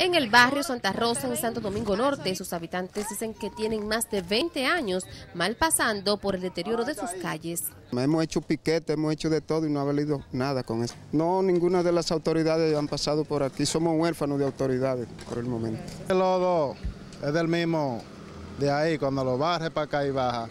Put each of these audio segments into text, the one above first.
En el barrio Santa Rosa, en Santo Domingo Norte, sus habitantes dicen que tienen más de 20 años mal pasando por el deterioro de sus calles. Hemos hecho piquete, hemos hecho de todo y no ha valido nada con eso. No, ninguna de las autoridades han pasado por aquí. Somos huérfanos de autoridades por el momento. El lodo es del mismo de ahí, cuando lo barre para acá y baja.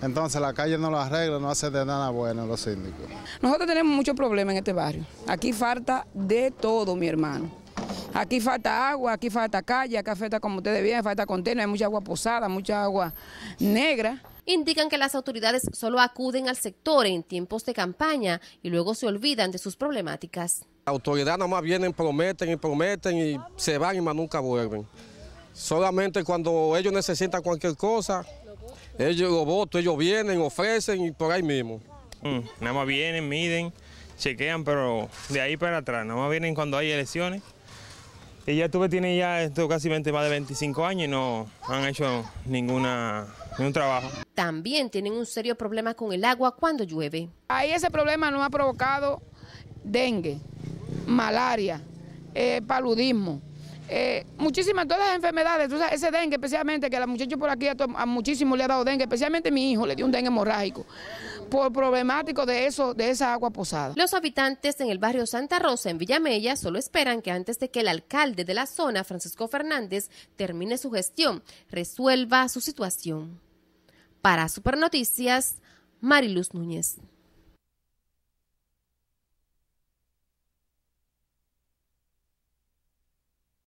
Entonces la calle no lo arregla, no hace de nada bueno los síndicos. Nosotros tenemos muchos problemas en este barrio. Aquí falta de todo, mi hermano. Aquí falta agua, aquí falta calle, acá falta, como ustedes bien, falta contener, hay mucha agua posada, mucha agua negra. Indican que las autoridades solo acuden al sector en tiempos de campaña y luego se olvidan de sus problemáticas. Las autoridades nada más vienen, prometen y prometen y se van y más nunca vuelven. Solamente cuando ellos necesitan cualquier cosa, ellos lo votan, ellos vienen, ofrecen y por ahí mismo. Mm, nada más vienen, miden, chequean, pero de ahí para atrás, nada más vienen cuando hay elecciones ella tuve, tiene ya esto casi 20, más de 25 años y no han hecho ninguna, ningún trabajo. También tienen un serio problema con el agua cuando llueve. Ahí ese problema nos ha provocado dengue, malaria, eh, paludismo. Eh, muchísimas, todas las enfermedades, ese dengue especialmente, que a los muchachos por aquí a, a muchísimos le ha dado dengue, especialmente a mi hijo le dio un dengue hemorrágico por problemático de eso, de esa agua posada. Los habitantes en el barrio Santa Rosa, en Villamella, solo esperan que antes de que el alcalde de la zona, Francisco Fernández, termine su gestión, resuelva su situación. Para Supernoticias, Mariluz Núñez.